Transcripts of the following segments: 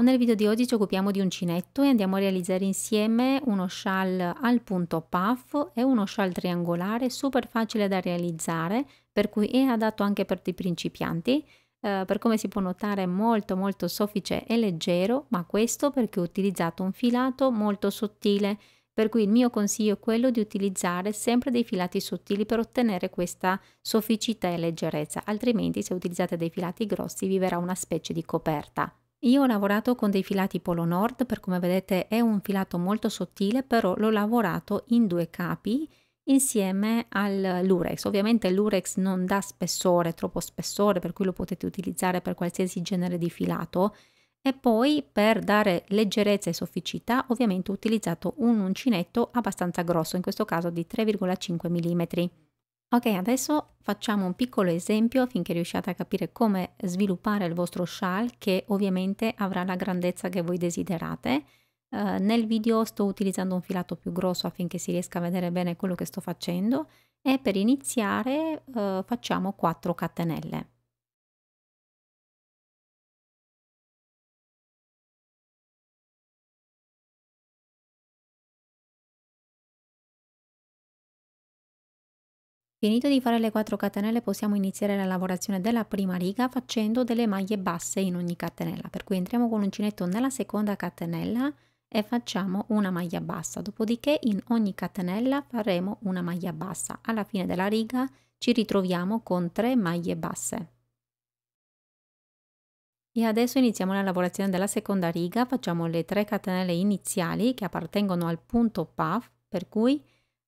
nel video di oggi ci occupiamo di uncinetto e andiamo a realizzare insieme uno shawl al punto puff e uno shawl triangolare super facile da realizzare per cui è adatto anche per i principianti eh, per come si può notare è molto molto soffice e leggero ma questo perché ho utilizzato un filato molto sottile per cui il mio consiglio è quello di utilizzare sempre dei filati sottili per ottenere questa sofficità e leggerezza altrimenti se utilizzate dei filati grossi vi verrà una specie di coperta io ho lavorato con dei filati Polo Nord, per come vedete è un filato molto sottile, però l'ho lavorato in due capi insieme all'urex. Ovviamente l'urex non dà spessore, troppo spessore, per cui lo potete utilizzare per qualsiasi genere di filato. E poi per dare leggerezza e sofficità ovviamente ho utilizzato un uncinetto abbastanza grosso, in questo caso di 3,5 mm. Ok, adesso facciamo un piccolo esempio affinché riusciate a capire come sviluppare il vostro shawl che ovviamente avrà la grandezza che voi desiderate. Eh, nel video sto utilizzando un filato più grosso affinché si riesca a vedere bene quello che sto facendo e per iniziare eh, facciamo 4 catenelle. Finito di fare le 4 catenelle possiamo iniziare la lavorazione della prima riga facendo delle maglie basse in ogni catenella, per cui entriamo con l'uncinetto nella seconda catenella e facciamo una maglia bassa, dopodiché in ogni catenella faremo una maglia bassa. Alla fine della riga ci ritroviamo con 3 maglie basse. E adesso iniziamo la lavorazione della seconda riga, facciamo le 3 catenelle iniziali che appartengono al punto puff, per cui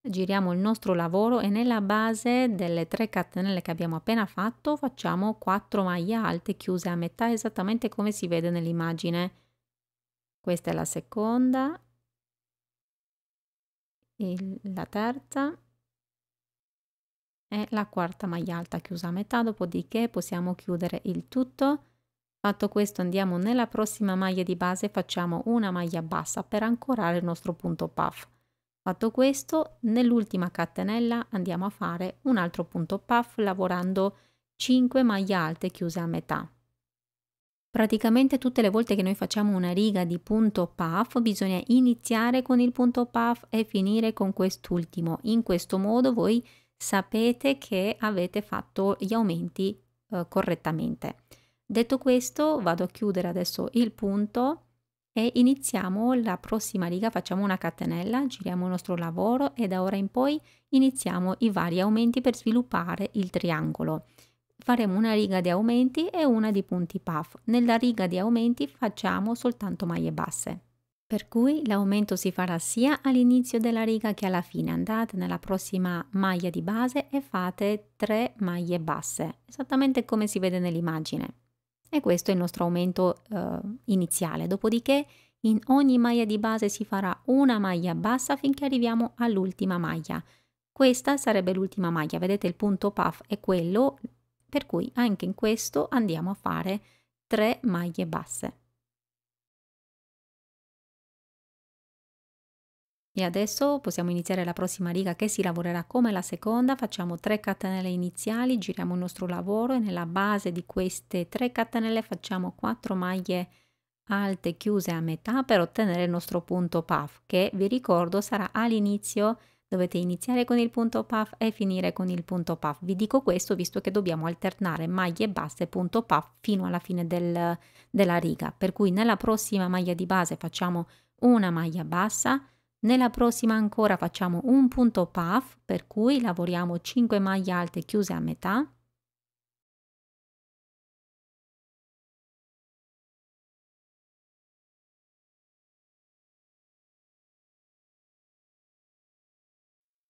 giriamo il nostro lavoro e nella base delle 3 catenelle che abbiamo appena fatto facciamo 4 maglie alte chiuse a metà esattamente come si vede nell'immagine questa è la seconda la terza e la quarta maglia alta chiusa a metà dopodiché possiamo chiudere il tutto fatto questo andiamo nella prossima maglia di base facciamo una maglia bassa per ancorare il nostro punto puff Fatto questo, nell'ultima catenella andiamo a fare un altro punto puff lavorando 5 maglie alte chiuse a metà. Praticamente tutte le volte che noi facciamo una riga di punto puff bisogna iniziare con il punto puff e finire con quest'ultimo. In questo modo voi sapete che avete fatto gli aumenti eh, correttamente. Detto questo vado a chiudere adesso il punto e iniziamo la prossima riga, facciamo una catenella, giriamo il nostro lavoro e da ora in poi iniziamo i vari aumenti per sviluppare il triangolo. Faremo una riga di aumenti e una di punti puff. Nella riga di aumenti facciamo soltanto maglie basse. Per cui l'aumento si farà sia all'inizio della riga che alla fine. Andate nella prossima maglia di base e fate 3 maglie basse, esattamente come si vede nell'immagine. E questo è il nostro aumento eh, iniziale. Dopodiché in ogni maglia di base si farà una maglia bassa finché arriviamo all'ultima maglia. Questa sarebbe l'ultima maglia, vedete il punto puff è quello, per cui anche in questo andiamo a fare 3 maglie basse. E adesso possiamo iniziare la prossima riga che si lavorerà come la seconda, facciamo 3 catenelle iniziali, giriamo il nostro lavoro e nella base di queste 3 catenelle facciamo 4 maglie alte chiuse a metà per ottenere il nostro punto puff che vi ricordo sarà all'inizio dovete iniziare con il punto puff e finire con il punto puff vi dico questo visto che dobbiamo alternare maglie basse punto puff fino alla fine del, della riga per cui nella prossima maglia di base facciamo una maglia bassa nella prossima ancora facciamo un punto puff, per cui lavoriamo 5 maglie alte chiuse a metà.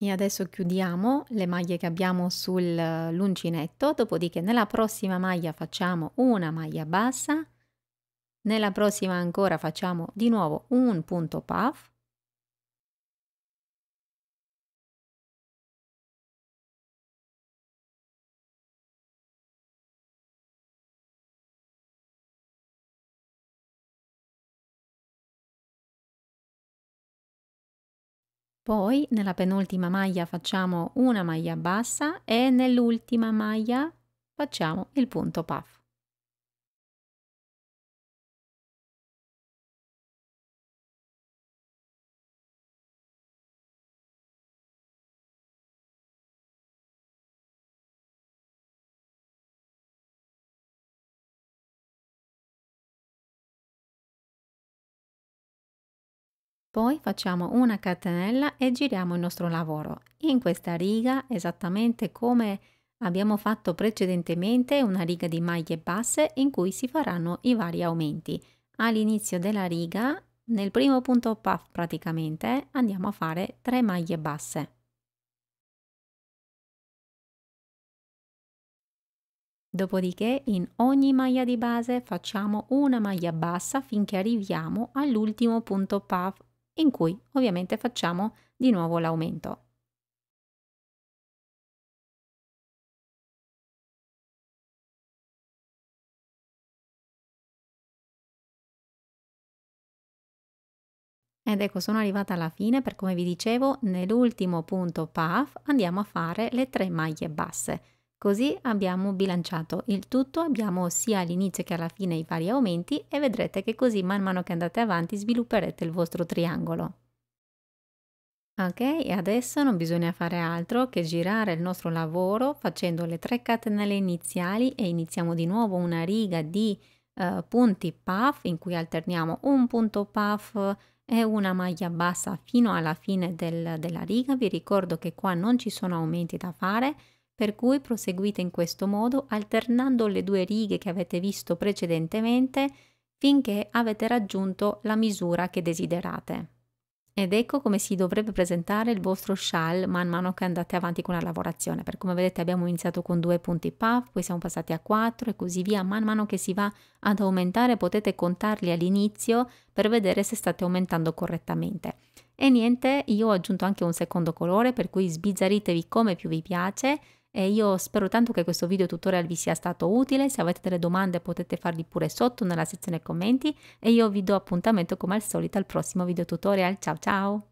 E adesso chiudiamo le maglie che abbiamo sull'uncinetto, eh, dopodiché nella prossima maglia facciamo una maglia bassa, nella prossima ancora facciamo di nuovo un punto puff, Poi nella penultima maglia facciamo una maglia bassa e nell'ultima maglia facciamo il punto puff. Poi facciamo una catenella e giriamo il nostro lavoro. In questa riga, esattamente come abbiamo fatto precedentemente, una riga di maglie basse in cui si faranno i vari aumenti. All'inizio della riga, nel primo punto puff praticamente, andiamo a fare 3 maglie basse. Dopodiché in ogni maglia di base facciamo una maglia bassa finché arriviamo all'ultimo punto puff in cui ovviamente facciamo di nuovo l'aumento. Ed ecco, sono arrivata alla fine, per come vi dicevo, nell'ultimo punto PAF andiamo a fare le tre maglie basse. Così abbiamo bilanciato il tutto, abbiamo sia all'inizio che alla fine i vari aumenti e vedrete che così man mano che andate avanti svilupperete il vostro triangolo. Ok, e adesso non bisogna fare altro che girare il nostro lavoro facendo le tre catenelle iniziali e iniziamo di nuovo una riga di eh, punti puff in cui alterniamo un punto puff e una maglia bassa fino alla fine del, della riga. Vi ricordo che qua non ci sono aumenti da fare, per cui proseguite in questo modo alternando le due righe che avete visto precedentemente finché avete raggiunto la misura che desiderate. Ed ecco come si dovrebbe presentare il vostro shawl man mano che andate avanti con la lavorazione. Per come vedete abbiamo iniziato con due punti puff, poi siamo passati a quattro e così via. Man mano che si va ad aumentare potete contarli all'inizio per vedere se state aumentando correttamente. E niente, io ho aggiunto anche un secondo colore per cui sbizzaritevi come più vi piace e io spero tanto che questo video tutorial vi sia stato utile, se avete delle domande potete farli pure sotto nella sezione commenti e io vi do appuntamento come al solito al prossimo video tutorial, ciao ciao!